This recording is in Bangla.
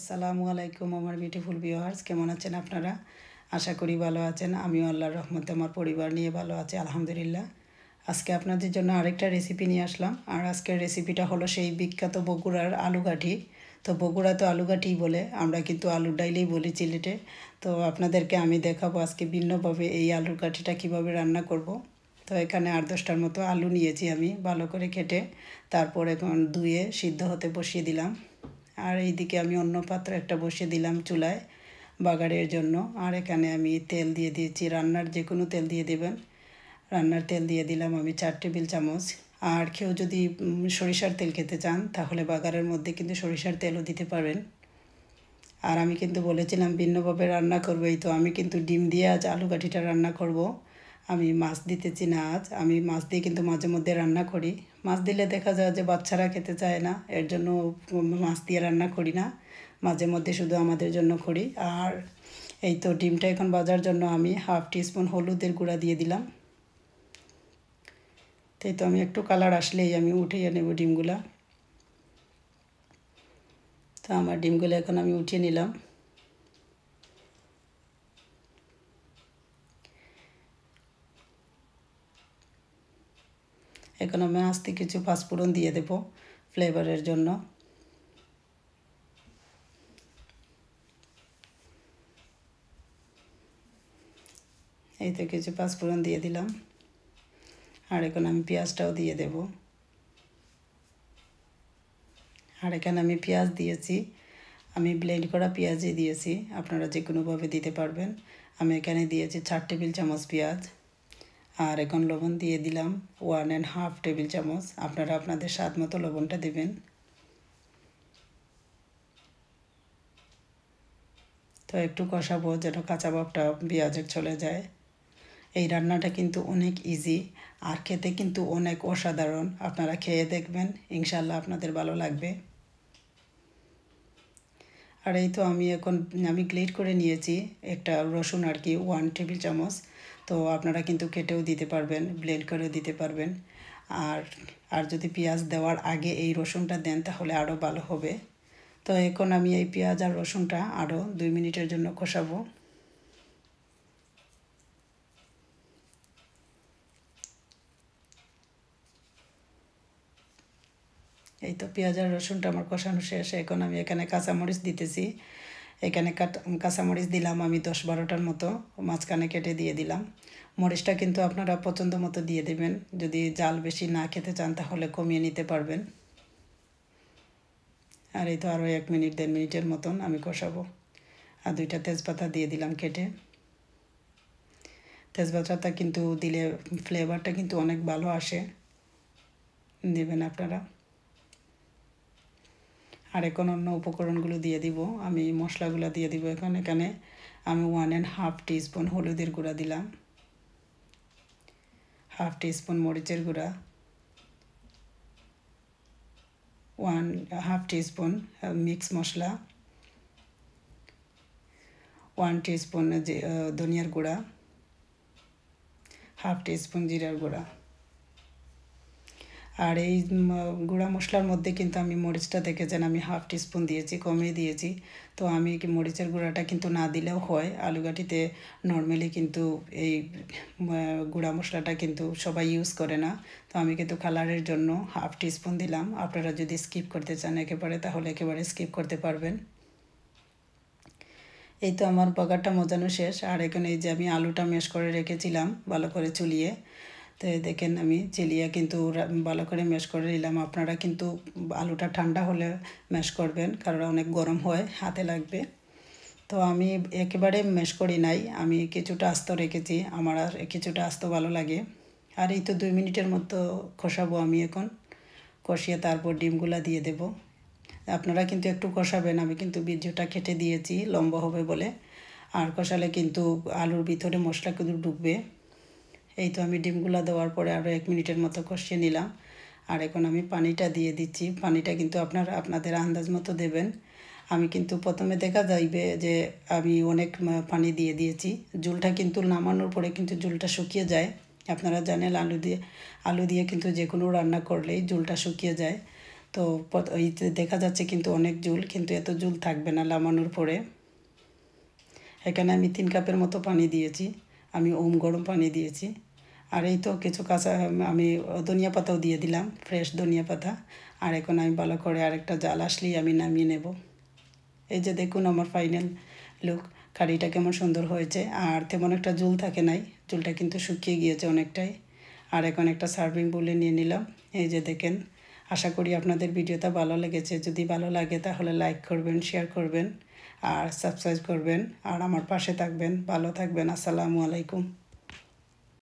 আসসালামু আলাইকুম আমার বিউটিফুল ভিউয়ার্স কেমন আছেন আপনারা আশা করি ভালো আছেন আমিও আল্লাহর রহমতে আমার পরিবার নিয়ে ভালো আছি আলহামদুলিল্লাহ আজকে আপনাদের জন্য আরেকটা রেসিপি নিয়ে আসলাম আর আজকের রেসিপিটা হলো সেই বিখ্যাত বগুড়ার আলুগাঠি তো বগুড়া তো আলুগাঠি বলে আমরা কিন্তু আলু ডাইলেই বলি চিলেটে তো আপনাদেরকে আমি দেখাবো আজকে ভিন্নভাবে এই আলুর কাঠিটা কীভাবে রান্না করব। তো এখানে আট দশটার মতো আলু নিয়েছি আমি ভালো করে কেটে তারপর এখন ধুয়ে সিদ্ধ হতে বসিয়ে দিলাম আর এইদিকে আমি অন্য পাত্র একটা বসে দিলাম চুলায় বাগারের জন্য আর এখানে আমি তেল দিয়ে দিয়েছি রান্নার যে কোনো তেল দিয়ে দেবেন রান্নার তেল দিয়ে দিলাম আমি চার টেবিল চামচ আর কেউ যদি সরিষার তেল খেতে চান তাহলে বাগারের মধ্যে কিন্তু সরিষার তেলও দিতে পারেন আর আমি কিন্তু বলেছিলাম ভিন্নভাবে রান্না করবো এই তো আমি কিন্তু ডিম দিয়ে আজ আলু কাঠিটা রান্না করব আমি মাছ দিতেছি না আজ আমি মাছ দিয়ে কিন্তু মাঝে মধ্যে রান্না করি মাছ দিলে দেখা যায় যে বাচ্চারা খেতে চায় না এর জন্য মাছ দিয়ে রান্না করি না মাঝে মধ্যে শুধু আমাদের জন্য করি আর এই তো ডিমটা এখন বাজার জন্য আমি হাফ টিস্পুন হলুদের গুঁড়া দিয়ে দিলাম তাই তো আমি একটু কালার আসলেই আমি উঠিয়ে নেব ডিমগুলা তো আমার ডিমগুলো এখন আমি উঠিয়ে নিলাম এখন আমি আস্তে কিছু পাঁচফোড়ন দিয়ে দেব ফ্লেভারের জন্য এই তো কিছু পাঁচফোড়ন দিয়ে দিলাম আর এখন আমি পেঁয়াজটাও দিয়ে দেব আর এখানে আমি পেঁয়াজ দিয়েছি আমি ব্লেন্ড করা পেঁয়াজই দিয়েছি আপনারা যে কোনোভাবে দিতে পারবেন আমি এখানে দিয়েছি চার টেবিল চামচ পেঁয়াজ আর এখন লবণ দিয়ে দিলাম ওয়ান অ্যান্ড হাফ টেবিল চামচ আপনারা আপনাদের স্বাদ মতো লবণটা দেবেন তো একটু কষাবো যেন কাঁচা ভাবটা পেঁয়াজের চলে যায় এই রান্নাটা কিন্তু অনেক ইজি আর খেতে কিন্তু অনেক অসাধারণ আপনারা খেয়ে দেখবেন ইনশাল্লাহ আপনাদের ভালো লাগবে আর এই তো আমি এখন আমি গ্লেট করে নিয়েছি একটা রসুন আর কি ওয়ান টেবিল চামচ তো আপনারা কিন্তু কেটেও দিতে পারবেন ব্লেন্ড করেও দিতে পারবেন আর আর যদি পেঁয়াজ দেওয়ার আগে এই রসুনটা দেন তাহলে আরও ভালো হবে তো এখন আমি এই পেঁয়াজ আর রসুনটা আরও দুই মিনিটের জন্য কষাবো এই তো পেঁয়াজ আর রসুনটা আমার কষানো শেষ এখন আমি এখানে কাঁচামরিচ দিতেছি এখানে কাঁচামরিচ দিলাম আমি দশ বারোটার মতো মাঝখানে কেটে দিয়ে দিলাম মরিচটা কিন্তু আপনারা পছন্দ মতো দিয়ে দেবেন যদি জাল বেশি না খেতে চান তাহলে কমিয়ে নিতে পারবেন আর এই তো আরও এক মিনিট দেড় মিনিটের মতন আমি কষাবো আর দুইটা তেজপাতা দিয়ে দিলাম কেটে তেজপাতাটা কিন্তু দিলে ফ্লেভারটা কিন্তু অনেক ভালো আসে দেবেন আপনারা আর এখন অন্য উপকরণগুলো দিয়ে দিব আমি মশলাগুলো দিয়ে দিব এখন এখানে আমি ওয়ান অ্যান্ড হাফ টিস্পুন হলুদের গুঁড়া দিলাম হাফ টিস্পুন মরিচের গুঁড়া ওয়ান হাফ টিস্পুন মিক্স মশলা ওয়ান uh, টিস্পুন uh, ধনিয়ার গুঁড়া হাফ টিস্পুন জিরার গুঁড়া আর এই গুঁড়া মশলার মধ্যে কিন্তু আমি মরিচটা দেখে যেন আমি হাফ টিস্পুন দিয়েছি কমিয়ে দিয়েছি তো আমি কি মরিচের গুঁড়াটা কিন্তু না দিলেও হয় আলুগাটিতে নর্মালি কিন্তু এই গুঁড়া মশলাটা কিন্তু সবাই ইউজ করে না তো আমি কিন্তু কালারের জন্য হাফ টিস্পুন দিলাম আপনারা যদি স্কিপ করতে চান একেবারে তাহলে একেবারে স্কিপ করতে পারবেন এই তো আমার বাগারটা মজানো শেষ আর এখানে এই যে আমি আলুটা মেশ করে রেখেছিলাম ভালো করে চুলিয়ে তো দেখেন আমি চেলিয়া কিন্তু ভালো করে ম্যাশ করে নিলাম আপনারা কিন্তু আলুটা ঠান্ডা হলে ম্যাশ করবেন কারণ অনেক গরম হয় হাতে লাগবে তো আমি একেবারে ম্যাশ করি নাই আমি কিছুটা আস্ত রেখেছি আমার আর কিছুটা আস্ত ভালো লাগে আর এই তো দুই মিনিটের মতো কষাবো আমি এখন কষিয়ে তারপর ডিমগুলা দিয়ে দেব আপনারা কিন্তু একটু কষাবেন আমি কিন্তু বীর্যটা কেটে দিয়েছি লম্বা হবে বলে আর কষালে কিন্তু আলুর ভিতরে মশলা কিন্তু ঢুকবে এই তো আমি ডিমগুলো দেওয়ার পরে আরও এক মিনিটের মতো কষিয়ে নিলাম আর এখন আমি পানিটা দিয়ে দিচ্ছি পানিটা কিন্তু আপনার আপনাদের আন্দাজ মতো দেবেন আমি কিন্তু প্রথমে দেখা যাইবে যে আমি অনেক পানি দিয়ে দিয়েছি জুলটা কিন্তু নামানোর পরে কিন্তু জুলটা শুকিয়ে যায় আপনারা জানেন আলু দিয়ে আলু দিয়ে কিন্তু যে কোনো রান্না করলেই জুলটা শুকিয়ে যায় তো এই দেখা যাচ্ছে কিন্তু অনেক জুল কিন্তু এত জুল থাকবে না নামানোর পরে এখানে আমি তিন কাপের মতো পানি দিয়েছি আমি ওম গরম পানি দিয়েছি আর এই তো কিছু কাঁচা আমি ধনিয়া পাতাও দিয়ে দিলাম ফ্রেশ ধনিয়া পাতা আর এখন আমি ভালো করে আরেকটা জাল আসলেই আমি নামিয়ে নেব এই যে দেখুন আমার ফাইনাল লুক কারিটা কেমন সুন্দর হয়েছে আর তেমন একটা জুল থাকে নাই জুলটা কিন্তু শুকিয়ে গিয়েছে অনেকটাই আর এখন একটা সার্ভিং বলে নিয়ে নিলাম এই যে দেখেন আশা করি আপনাদের ভিডিওটা ভালো লেগেছে যদি ভালো লাগে তাহলে লাইক করবেন শেয়ার করবেন আর সাবস্ক্রাইব করবেন আর আমার পাশে থাকবেন ভালো থাকবেন আসসালামু আলাইকুম